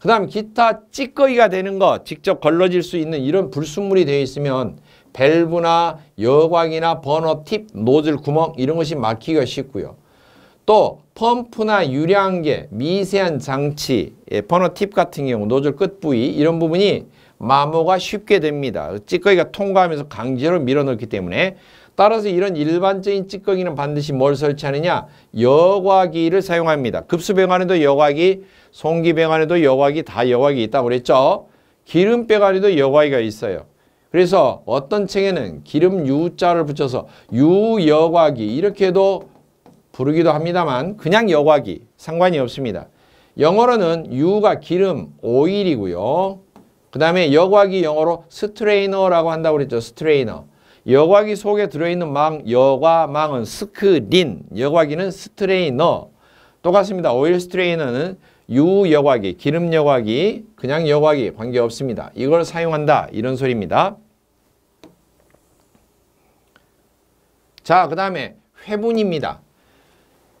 그 다음 기타 찌꺼기가 되는 것, 직접 걸러질 수 있는 이런 불순물이 되어 있으면 밸브나 여광이나 버너 팁, 노즐 구멍 이런 것이 막히기가 쉽고요. 또 펌프나 유량계, 미세한 장치, 버너 예, 팁 같은 경우 노즐 끝 부위 이런 부분이 마모가 쉽게 됩니다. 찌꺼기가 통과하면서 강제로 밀어넣기 때문에 따라서 이런 일반적인 찌꺼기는 반드시 뭘 설치하느냐? 여과기를 사용합니다. 급수배관에도 여과기, 송기배관에도 여과기, 다 여과기 있다고 그랬죠? 기름배관에도 여과기가 있어요. 그래서 어떤 책에는 기름 유자를 붙여서 유여과기 이렇게도 부르기도 합니다만 그냥 여과기 상관이 없습니다. 영어로는 유가 기름, 오일이고요. 그 다음에 여과기 영어로 스트레이너라고 한다고 그랬죠. 스트레이너. 여과기 속에 들어있는 망, 여과망은 스크린, 여과기는 스트레이너. 똑같습니다. 오일 스트레이너는 유여과기, 기름여과기, 그냥 여과기 관계없습니다. 이걸 사용한다 이런 소리입니다. 자, 그 다음에 회분입니다.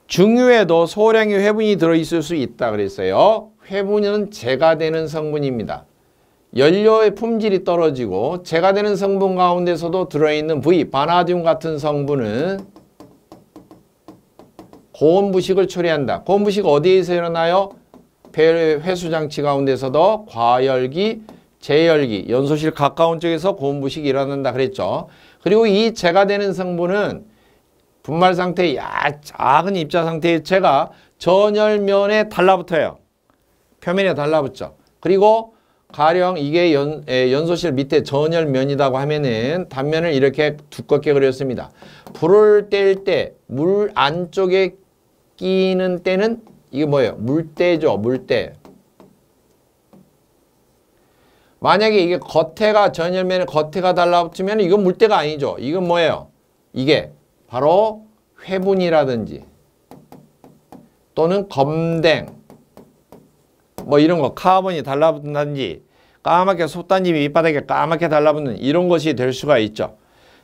중유에도 소량의 회분이 들어있을 수 있다 그랬어요. 회분은 재가 되는 성분입니다. 연료의 품질이 떨어지고 재가 되는 성분 가운데서도 들어있는 V, 바나듐 같은 성분은 고온 부식을 초래한다. 고온 부식 어디에서 일어나요? 폐 회수장치 가운데서도 과열기, 재열기, 연소실 가까운 쪽에서 고온 부식이 일어난다 그랬죠. 그리고 이 재가 되는 성분은 분말 상태의 작은 입자 상태의 재가 전열면에 달라붙어요. 표면에 달라붙죠. 그리고 가령 이게 연, 에, 연소실 밑에 전열면이라고 하면은 단면을 이렇게 두껍게 그렸습니다. 불을 뗄 때 물 안쪽에 끼는 때는 이게 뭐예요? 물때죠. 물때. 만약에 이게 겉에가 전열면에 겉에가 달라붙으면 이건 물때가 아니죠. 이건 뭐예요? 이게 바로 회분이라든지 또는 검댕 뭐 이런 거 카본이 달라붙는다든지 까맣게 속단지 밑바닥에 까맣게 달라붙는 이런 것이 될 수가 있죠.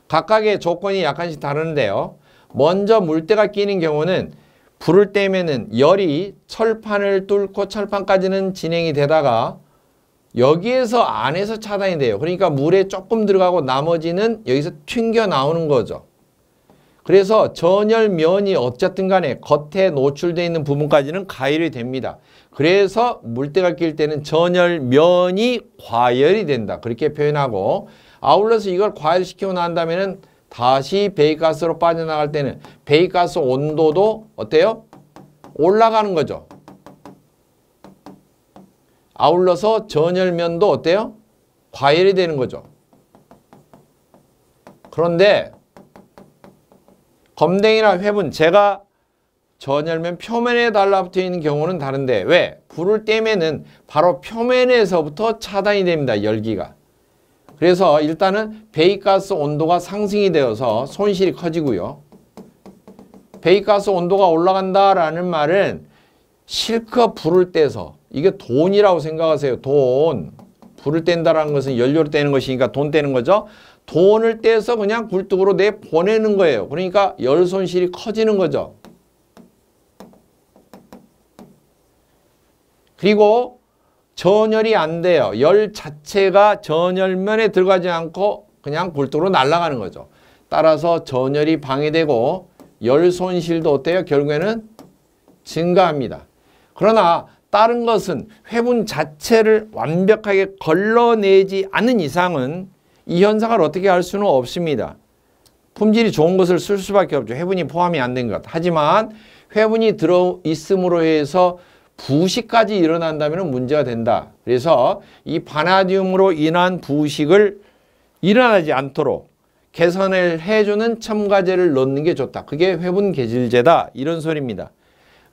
각각의 조건이 약간씩 다른데요. 먼저 물때가 끼는 경우는 불을 떼면은 열이 철판을 뚫고 철판까지는 진행이 되다가 여기에서 안에서 차단이 돼요. 그러니까 물에 조금 들어가고 나머지는 여기서 튕겨 나오는 거죠. 그래서 전열면이 어쨌든 간에 겉에 노출되어 있는 부분까지는 가열이 됩니다. 그래서 물때가 낄 때는 전열면이 과열이 된다. 그렇게 표현하고 아울러서 이걸 과열시키고 난 다음에는 다시 배기가스로 빠져나갈 때는 배기가스 온도도 어때요? 올라가는 거죠. 아울러서 전열면도 어때요? 과열이 되는 거죠. 그런데 검댕이나 회분 제가 전열면 표면에 달라붙어 있는 경우는 다른데 왜? 불을 떼면은 바로 표면에서부터 차단이 됩니다. 열기가. 그래서 일단은 배기가스 온도가 상승이 되어서 손실이 커지고요. 배기가스 온도가 올라간다라는 말은 실컷 불을 떼서 이게 돈이라고 생각하세요. 돈. 불을 뗀다라는 것은 연료를 떼는 것이니까 돈 떼는 거죠. 돈을 떼서 그냥 굴뚝으로 내 보내는 거예요. 그러니까 열 손실이 커지는 거죠. 그리고 전열이 안 돼요. 열 자체가 전열면에 들어가지 않고 그냥 굴뚝으로 날아가는 거죠. 따라서 전열이 방해되고 열 손실도 어때요? 결국에는 증가합니다. 그러나 다른 것은 회분 자체를 완벽하게 걸러내지 않는 이상은 이 현상을 어떻게 할 수는 없습니다. 품질이 좋은 것을 쓸 수밖에 없죠. 회분이 포함이 안 된 것. 하지만 회분이 들어 있음으로 해서 부식까지 일어난다면 문제가 된다. 그래서 이 바나디움으로 인한 부식을 일어나지 않도록 개선을 해주는 첨가제를 넣는 게 좋다. 그게 회분 개질제다. 이런 소리입니다.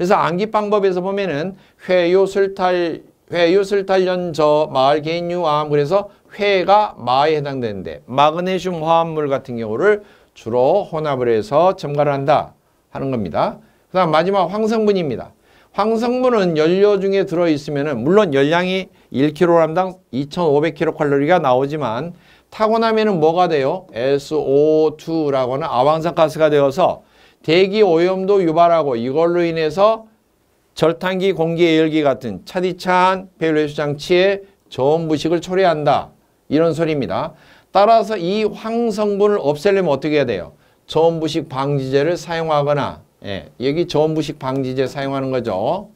그래서 암기 방법에서 보면은 회유슬탈 회유슬탈연저 마을개인유암 그래서 회가 마에 해당되는데 마그네슘 화합물 같은 경우를 주로 혼합을 해서 첨가를 한다 하는 겁니다. 그 다음 마지막 황성분입니다. 황성분은 연료 중에 들어있으면 은 물론 열량이 1kg당 2500kcal가 나오지만 타고 나면 은 뭐가 돼요? SO2라고 하는 아황산 가스가 되어서 대기 오염도 유발하고 이걸로 인해서 절탄기 공기의 열기 같은 차디찬 배류해수 장치에 저온 부식을 초래한다. 이런 소리입니다. 따라서 이 황성분을 없애려면 어떻게 해야 돼요? 저온 부식 방지제를 사용하거나 예, 여기 저온 부식 방지제 사용하는 거죠.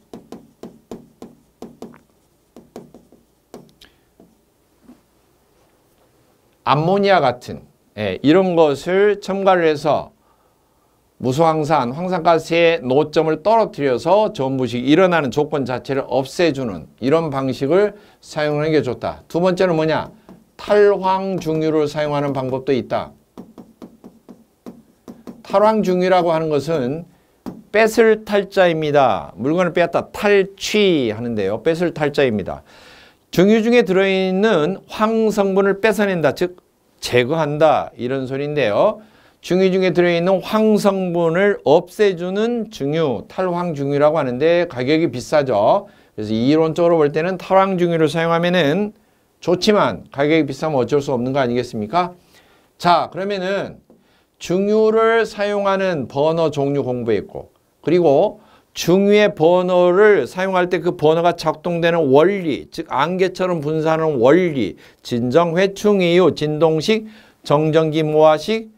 암모니아 같은 예, 이런 것을 첨가를 해서 무수황산, 황산가스의 노점을 떨어뜨려서 전부식 일어나는 조건 자체를 없애주는 이런 방식을 사용하는 게 좋다. 두 번째는 뭐냐? 탈황중유를 사용하는 방법도 있다. 탈황중유라고 하는 것은 뺏을 탈자입니다. 물건을 빼앗다 탈취하는데요. 뺏을 탈자입니다. 중유 중에 들어있는 황성분을 뺏어낸다. 즉 제거한다. 이런 소리인데요. 중유 중에 들어있는 황성분을 없애주는 중유, 탈황중유라고 하는데 가격이 비싸죠. 그래서 이론적으로 볼 때는 탈황중유를 사용하면은 좋지만 가격이 비싸면 어쩔 수 없는 거 아니겠습니까? 자, 그러면은 중유를 사용하는 번호 종류 공부했고 그리고 중유의 번호를 사용할 때 그번호가 작동되는 원리, 즉 안개처럼 분사하는 원리, 진정 회충이유, 진동식, 정전기 모아식,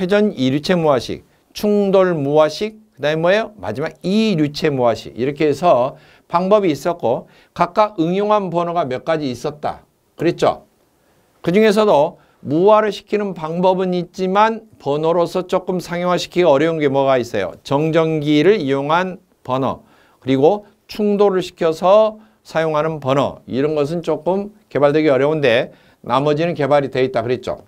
회전 이류체 무화식, 충돌 무화식, 그 다음에 뭐예요? 마지막 이류체 무화식 이렇게 해서 방법이 있었고 각각 응용한 번호가 몇 가지 있었다. 그랬죠? 그 중에서도 무화를 시키는 방법은 있지만 번호로서 조금 상용화시키기 어려운 게 뭐가 있어요? 정전기를 이용한 번호 그리고 충돌을 시켜서 사용하는 번호 이런 것은 조금 개발되기 어려운데 나머지는 개발이 되어 있다 그랬죠.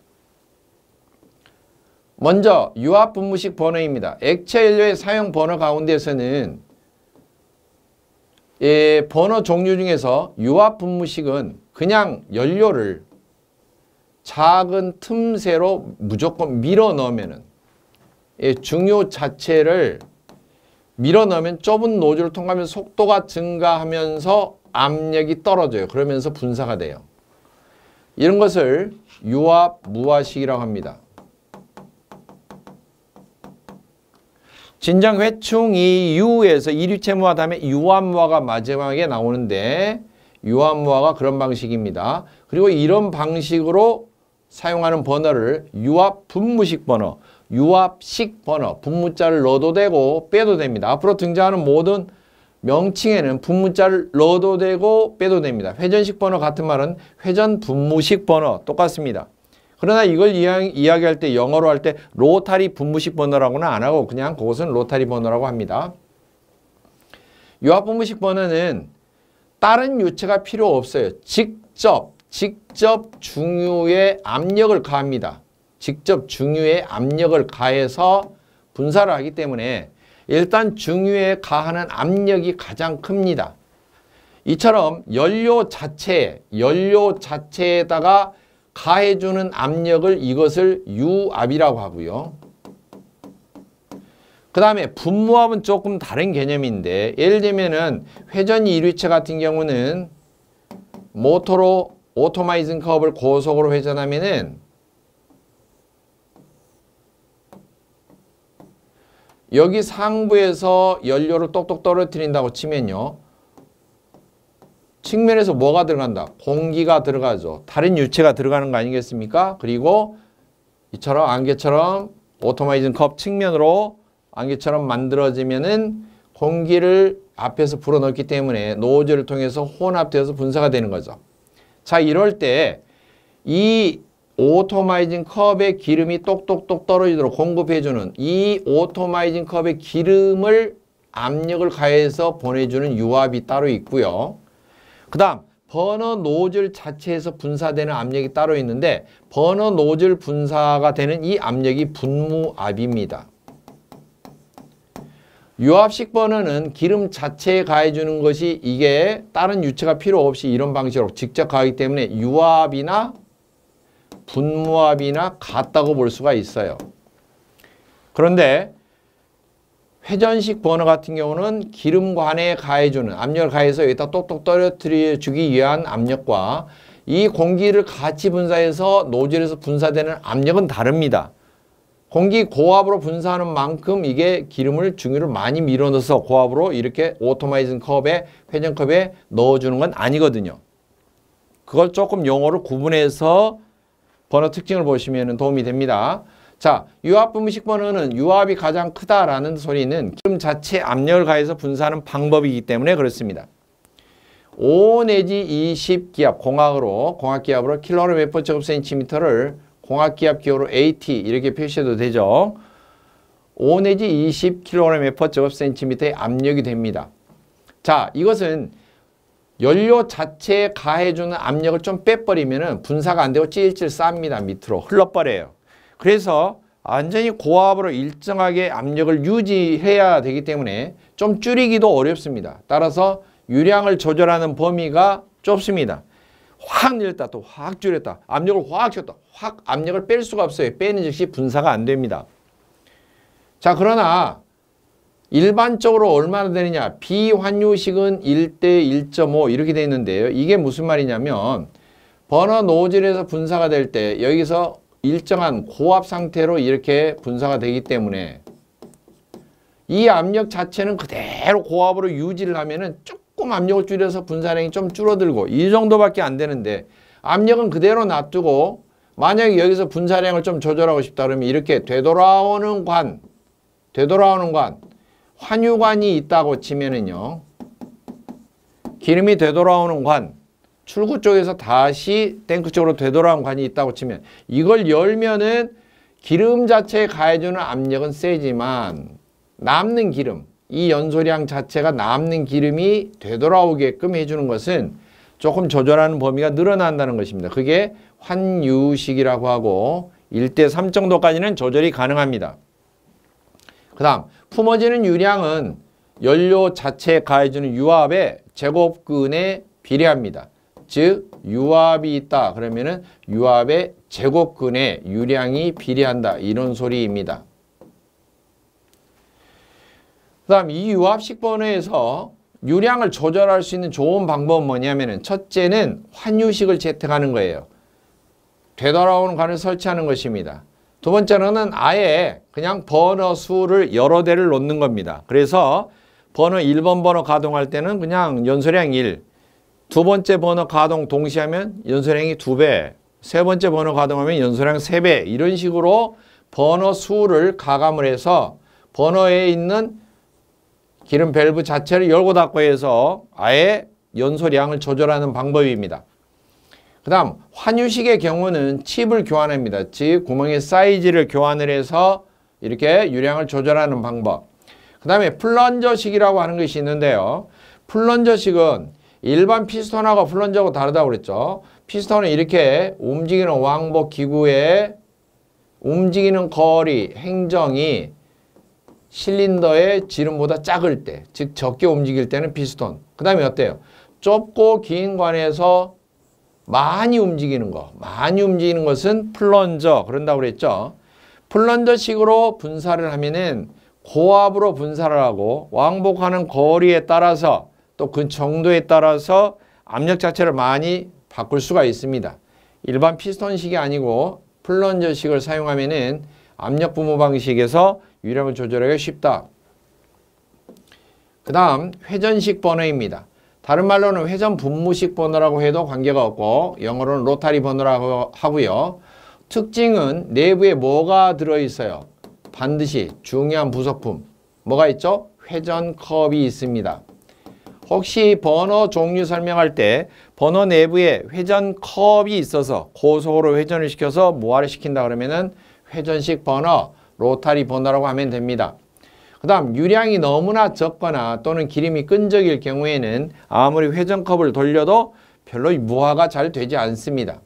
먼저 유압 분무식 번호입니다. 액체 연료의 사용 번호 가운데서는 예, 번호 종류 중에서 유압 분무식은 그냥 연료를 작은 틈새로 무조건 밀어 넣으면 예, 중요 자체를 밀어 넣으면 좁은 노즐을 통하면 속도가 증가하면서 압력이 떨어져요. 그러면서 분사가 돼요. 이런 것을 유압 무화식이라고 합니다. 진장 회충이 유에서 이류체무와 다음에 유암모아가 마지막에 나오는데 유암모아가 그런 방식입니다. 그리고 이런 방식으로 사용하는 번호를 유압 분무식 번호, 유압식 번호, 분무자를 넣어도 되고 빼도 됩니다. 앞으로 등장하는 모든 명칭에는 분무자를 넣어도 되고 빼도 됩니다. 회전식 번호 같은 말은 회전 분무식 번호 똑같습니다. 그러나 이걸 이야, 기할때 영어로 할 때 로타리 분무식 번호라고는 안 하고 그냥 그것은 로타리 번호라고 합니다. 유합 분무식 번호는 다른 유체가 필요 없어요. 직접 직접 중유에 압력을 가합니다. 직접 중유에 압력을 가해서 분사를 하기 때문에 일단 중유에 가하는 압력이 가장 큽니다. 이처럼 연료 자체, 연료 자체에다가 가해주는 압력을 이것을 유압이라고 하고요. 그 다음에 분모압은 조금 다른 개념인데 예를 들면 회전이 일위체 같은 경우는 모터로 오토마이즌 커브를 고속으로 회전하면 여기 상부에서 연료를 똑똑 떨어뜨린다고 치면요. 측면에서 뭐가 들어간다? 공기가 들어가죠. 다른 유체가 들어가는 거 아니겠습니까? 그리고 이처럼 안개처럼 오토마이징컵 측면으로 안개처럼 만들어지면은 공기를 앞에서 불어넣기 때문에 노즐을 통해서 혼합되어서 분사가 되는 거죠. 자 이럴 때 이 오토마이징 컵에 기름이 똑똑똑 떨어지도록 공급해주는 이 오토마이징 컵에 기름을 압력을 가해서 보내주는 유압이 따로 있고요. 그 다음 버너 노즐 자체에서 분사되는 압력이 따로 있는데 버너 노즐 분사가 되는 이 압력이 분무압입니다. 유압식 버너는 기름 자체에 가해주는 것이 이게 다른 유체가 필요 없이 이런 방식으로 직접 가기 때문에 유압이나 분무압이나 같다고 볼 수가 있어요. 그런데 회전식 버너 같은 경우는 기름관에 가해주는 압력을 가해서 여기다 똑똑 떨어뜨려주기 위한 압력과 이 공기를 같이 분사해서 노즐에서 분사되는 압력은 다릅니다. 공기 고압으로 분사하는 만큼 이게 기름을 중유를 많이 밀어넣어서 고압으로 이렇게 오토마이징 컵에 회전컵에 넣어주는 건 아니거든요. 그걸 조금 용어를 구분해서 번호 특징을 보시면 도움이 됩니다. 자, 유압분비식 번호는 유압이 가장 크다라는 소리는 기름 자체 압력을 가해서 분사하는 방법이기 때문에 그렇습니다. 5 내지 20 기압 공학으로 공학 기압으로 킬로그램 웨퍼 제곱 센티미터를 공학 기압 기호로 AT 이렇게 표시해도 되죠. 5 내지 20 킬로그램 웨퍼 제곱 센티미터의 압력이 됩니다. 자, 이것은 연료 자체에 가해주는 압력을 좀 빼버리면 분사가 안 되고 찔찔 쌉니다. 밑으로 흘러버려요. 그래서 완전히 고압으로 일정하게 압력을 유지해야 되기 때문에 좀 줄이기도 어렵습니다. 따라서 유량을 조절하는 범위가 좁습니다. 확늘었다또 확 줄였다 압력을 확 줬다 확 압력을 뺄 수가 없어요 빼는 즉시 분사가 안 됩니다 자 그러나 일반적으로 얼마나 되느냐 비환유식은 1대 1.5 이렇게 되어 있는데요 이게 무슨 말이냐면 버너 노즐에서 분사가 될 때 여기서 일정한 고압 상태로 이렇게 분사가 되기 때문에 이 압력 자체는 그대로 고압으로 유지를 하면 은 조금 압력을 줄여서 분사량이 좀 줄어들고 이 정도밖에 안 되는데 압력은 그대로 놔두고 만약에 여기서 분사량을 좀 조절하고 싶다 그러면 이렇게 되돌아오는 관, 되돌아오는 관, 환유관이 있다고 치면은요. 기름이 되돌아오는 관, 출구 쪽에서 다시 탱크 쪽으로 되돌아온 관이 있다고 치면 이걸 열면은 기름 자체에 가해주는 압력은 세지만 남는 기름, 이 연소량 자체가 남는 기름이 되돌아오게끔 해주는 것은 조금 조절하는 범위가 늘어난다는 것입니다. 그게 환유식이라고 하고 1대 3 정도까지는 조절이 가능합니다. 그 다음 품어지는 유량은 연료 자체에 가해주는 유압의 제곱근에 비례합니다. 즉 유압이 있다. 그러면은 유압의 제곱근에 유량이 비례한다. 이런 소리입니다. 그 다음 이 유압식 번호에서 유량을 조절할 수 있는 좋은 방법은 뭐냐면은 첫째는 환유식을 채택하는 거예요. 되돌아오는 관을 설치하는 것입니다. 두 번째로는 아예 그냥 번호 수를 여러 대를 놓는 겁니다. 그래서 번호 1번 번호 가동할 때는 그냥 연소량 1, 두 번째 번호 가동 동시 에 하면 연소량이 두배세 번째 번호 가동하면 연소량 세 배 이런 식으로 번호 수를 가감을 해서 번호에 있는 기름 밸브 자체를 열고 닫고 해서 아예 연소량을 조절하는 방법입니다. 그 다음 환유식의 경우는 칩을 교환합니다. 즉 구멍의 사이즈를 교환을 해서 이렇게 유량을 조절하는 방법. 그 다음에 플런저식이라고 하는 것이 있는데요. 플런저식은 일반 피스톤하고 플런저하고 다르다고 그랬죠. 피스톤은 이렇게 움직이는 왕복 기구의 움직이는 거리, 행정이 실린더의 지름보다 작을 때, 즉 적게 움직일 때는 피스톤. 그 다음에 어때요? 좁고 긴 관에서 많이 움직이는 거, 많이 움직이는 것은 플런저, 그런다고 그랬죠. 플런저식으로 분사를 하면은 고압으로 분사를 하고 왕복하는 거리에 따라서 또그 정도에 따라서 압력 자체를 많이 바꿀 수가 있습니다. 일반 피스톤식이 아니고 플런저식을 사용하면 압력 부모 방식에서 유량을 조절하기 쉽다. 그 다음 회전식 번호입니다. 다른 말로는 회전 분무식 번호라고 해도 관계가 없고 영어로는 로타리 번호라고 하고요. 특징은 내부에 뭐가 들어있어요? 반드시 중요한 부속품. 뭐가 있죠? 회전컵이 있습니다. 혹시 번호 종류 설명할 때 번호 내부에 회전 컵이 있어서 고속으로 회전을 시켜서 무화를 시킨다 그러면은 회전식 번호, 로타리 번호라고 하면 됩니다. 그 다음 유량이 너무나 적거나 또는 기름이 끈적일 경우에는 아무리 회전컵을 돌려도 별로 무화가 잘 되지 않습니다.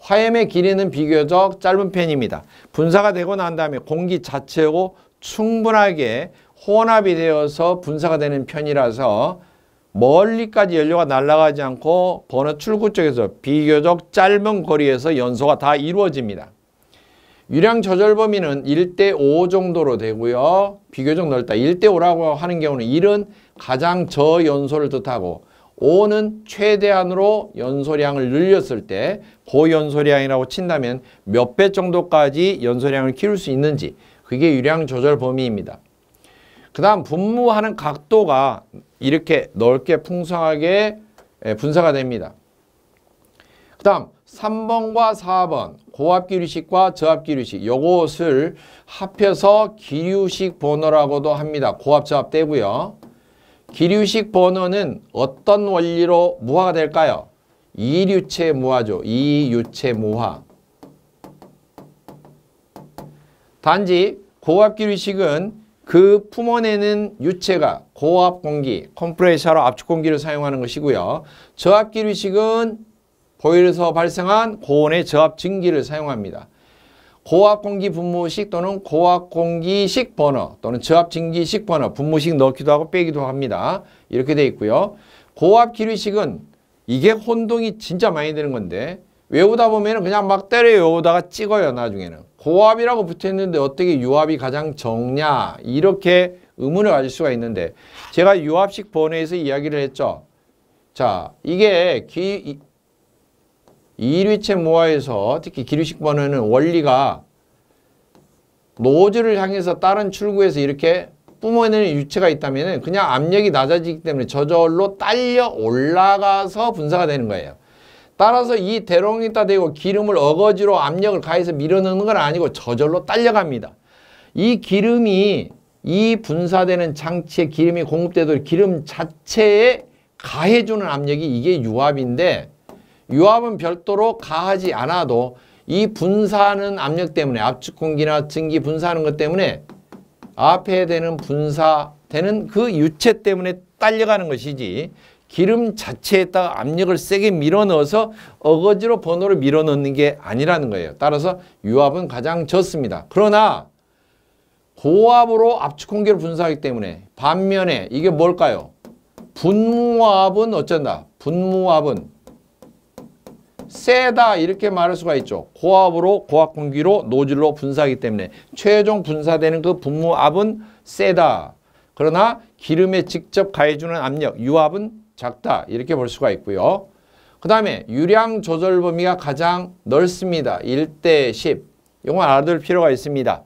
화염의 길이는 비교적 짧은 편입니다. 분사가 되고 난 다음에 공기 자체고 충분하게 혼합이 되어서 분사가 되는 편이라서 멀리까지 연료가 날아가지 않고 번호 출구 쪽에서 비교적 짧은 거리에서 연소가 다 이루어집니다. 유량 조절 범위는 1대 5 정도로 되고요. 비교적 넓다. 1대 5라고 하는 경우는 1은 가장 저연소를 뜻하고 5는 최대한으로 연소량을 늘렸을 때 고연소량이라고 친다면 몇 배 정도까지 연소량을 키울 수 있는지 그게 유량 조절 범위입니다. 그 다음 분모하는 각도가 이렇게 넓게 풍성하게 예, 분사가 됩니다. 그 다음 3번과 4번 고압기류식과 저압기류식 요것을 합해서 기류식 번호라고도 합니다. 고압, 저압 떼고요. 기류식 번호는 어떤 원리로 무화가 될까요? 이류체 무화죠. 이유체 무화. 단지 고압기류식은 그품어내는 유체가 고압 공기, 컴프레셔로 압축 공기를 사용하는 것이고요. 저압 기류식은 보일에서 발생한 고온의 저압 증기를 사용합니다. 고압 공기 분무식 또는 고압 공기식 버너 또는 저압 증기식 버너 분무식 넣기도 하고 빼기도 합니다. 이렇게 되어 있고요. 고압 기류식은 이게 혼동이 진짜 많이 되는 건데 외우다 보면 그냥 막 때려 외우다가 찍어요 나중에는. 고압이라고 붙어있는데 어떻게 유압이 가장 적냐 이렇게 의문을 가질 수가 있는데 제가 유압식 번호에서 이야기를 했죠. 자 이게 기, 이일위체 모아에서 특히 기류식 번호는 에 원리가 노즐을 향해서 다른 출구에서 이렇게 뿜어내는 유체가 있다면 그냥 압력이 낮아지기 때문에 저절로 딸려 올라가서 분사가 되는 거예요. 따라서 이대롱이따되고 기름을 어거지로 압력을 가해서 밀어넣는 건 아니고 저절로 딸려갑니다. 이 기름이 이 분사되는 장치에 기름이 공급되도록 기름 자체에 가해주는 압력이 이게 유압인데 유압은 별도로 가하지 않아도 이 분사하는 압력 때문에 압축 공기나 증기 분사하는 것 때문에 앞에 되는 분사되는 그 유체 때문에 딸려가는 것이지 기름 자체에다가 압력을 세게 밀어넣어서 어거지로 번호를 밀어넣는 게 아니라는 거예요. 따라서 유압은 가장 적습니다. 그러나 고압으로 압축 공기를 분사하기 때문에 반면에 이게 뭘까요? 분무압은 어쩐다? 분무압은 세다 이렇게 말할 수가 있죠. 고압으로 고압 공기로 노즐로 분사하기 때문에 최종 분사되는 그 분무압은 세다. 그러나 기름에 직접 가해주는 압력, 유압은 작다 이렇게 볼 수가 있고요. 그 다음에 유량 조절 범위가 가장 넓습니다. 1대 10. 이건 알아둘 필요가 있습니다.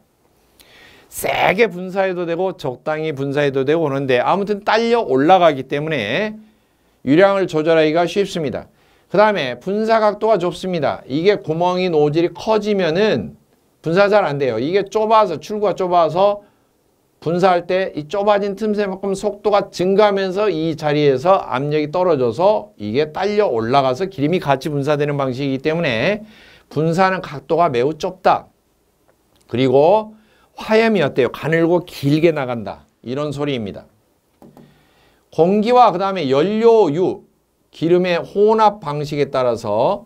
세게 분사해도 되고 적당히 분사해도 되고 오는데 아무튼 딸려 올라가기 때문에 유량을 조절하기가 쉽습니다. 그 다음에 분사 각도가 좁습니다. 이게 구멍이 노즐이 커지면은 분사 잘 안 돼요. 이게 좁아서 출구가 좁아서 분사할 때 이 좁아진 틈새만큼 속도가 증가하면서 이 자리에서 압력이 떨어져서 이게 딸려 올라가서 기름이 같이 분사되는 방식이기 때문에 분사하는 각도가 매우 좁다. 그리고 화염이 어때요? 가늘고 길게 나간다. 이런 소리입니다. 공기와 그 다음에 연료유, 기름의 혼합 방식에 따라서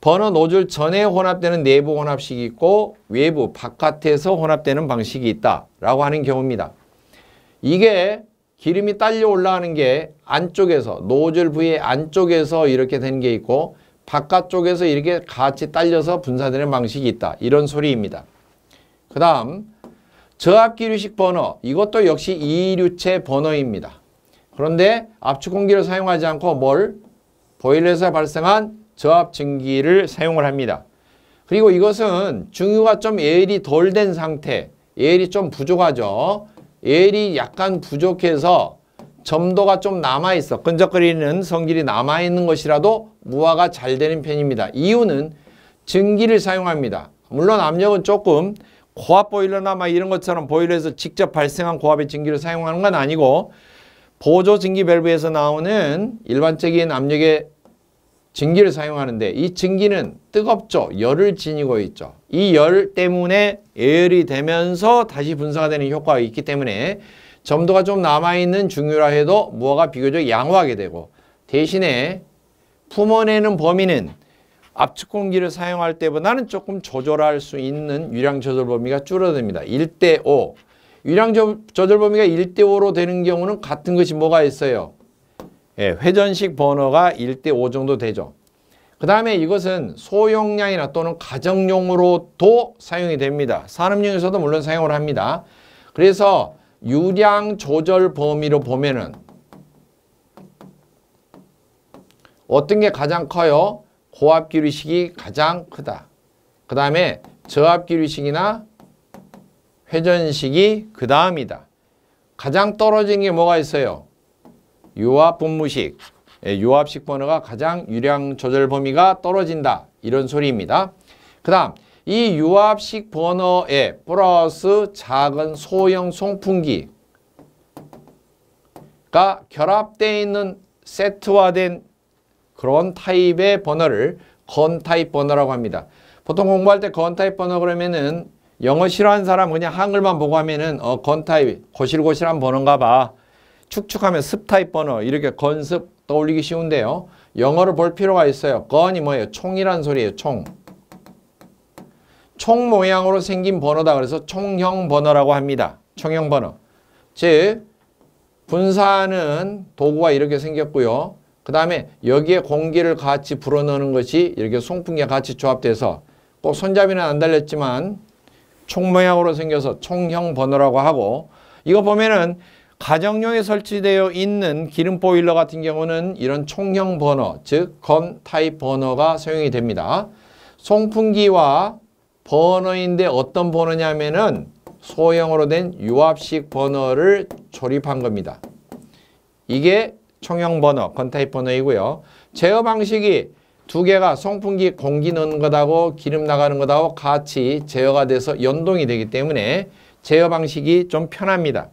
번호 노즐 전에 혼합되는 내부 혼합식이 있고 외부 바깥에서 혼합되는 방식이 있다라고 하는 경우입니다. 이게 기름이 딸려 올라가는 게 안쪽에서 노즐 부의 안쪽에서 이렇게 된 게 있고 바깥쪽에서 이렇게 같이 딸려서 분사되는 방식이 있다. 이런 소리입니다. 그 다음 저압기류식 번호 이것도 역시 이류체 번호입니다. 그런데 압축 공기를 사용하지 않고 뭘? 보일러에서 발생한 저압 증기를 사용을 합니다. 그리고 이것은 증유가좀 예열이 덜 된 상태, 예열이 좀 부족하죠. 예열이 약간 부족해서 점도가 좀 남아있어 끈적거리는 성질이 남아있는 것이라도 무화가 잘 되는 편입니다. 이유는 증기를 사용합니다. 물론 압력은 조금 고압 보일러나 막 이런 것처럼 보일러에서 직접 발생한 고압의 증기를 사용하는 건 아니고 보조 증기 밸브에서 나오는 일반적인 압력의 증기를 사용하는데 이 증기는 뜨겁죠. 열을 지니고 있죠. 이 열 때문에 예열이 되면서 다시 분사가 되는 효과가 있기 때문에 점도가 좀 남아있는 중유라 해도 무화가 비교적 양호하게 되고 대신에 품어내는 범위는 압축 공기를 사용할 때보다는 조금 조절할 수 있는 유량 조절 범위가 줄어듭니다. 1대 5. 유량 조절 범위가 1대 5로 되는 경우는 같은 것이 뭐가 있어요? 예, 회전식 번호가 1대5 정도 되죠. 그 다음에 이것은 소형량이나 또는 가정용으로도 사용이 됩니다. 산업용에서도 물론 사용을 합니다. 그래서 유량 조절 범위로 보면은 어떤 게 가장 커요? 고압 기류식이 가장 크다. 그 다음에 저압 기류식이나 회전식이 그 다음이다. 가장 떨어진 게 뭐가 있어요? 요압 분무식, 요압식 예, 번호가 가장 유량 조절 범위가 떨어진다. 이런 소리입니다. 그 다음 이 요압식 번호에 플러스 작은 소형 송풍기가 결합되어 있는 세트화된 그런 타입의 번호를 건 타입 번호라고 합니다. 보통 공부할 때 건 타입 번호 그러면은 영어 싫어하는 사람 그냥 한글만 보고 하면은 어, 건 타입 고실고실한 번호인가 봐. 축축하면 습타입 번호 이렇게 건습 떠올리기 쉬운데요. 영어를 볼 필요가 있어요. 건이 뭐예요? 총이란 소리예요. 총. 총 모양으로 생긴 번호다. 그래서 총형 번호라고 합니다. 총형 번호. 즉 분사하는 도구가 이렇게 생겼고요. 그 다음에 여기에 공기를 같이 불어넣는 것이 이렇게 송풍기와 같이 조합돼서 꼭 손잡이는 안 달렸지만 총 모양으로 생겨서 총형 번호라고 하고 이거 보면은 가정용에 설치되어 있는 기름 보일러 같은 경우는 이런 총형 버너, 즉 건 타입 버너가 사용이 됩니다. 송풍기와 버너인데 어떤 버너냐면은 소형으로 된 유압식 버너를 조립한 겁니다. 이게 총형 버너, 건타입 버너이고요. 제어 방식이 두 개가 송풍기 공기 넣는 것하고 기름 나가는 것하고 같이 제어가 돼서 연동이 되기 때문에 제어 방식이 좀 편합니다.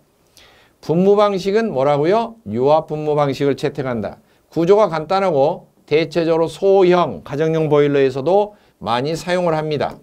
분모 방식은 뭐라고요? 유아 분모 방식을 채택한다. 구조가 간단하고 대체적으로 소형, 가정용 보일러에서도 많이 사용을 합니다.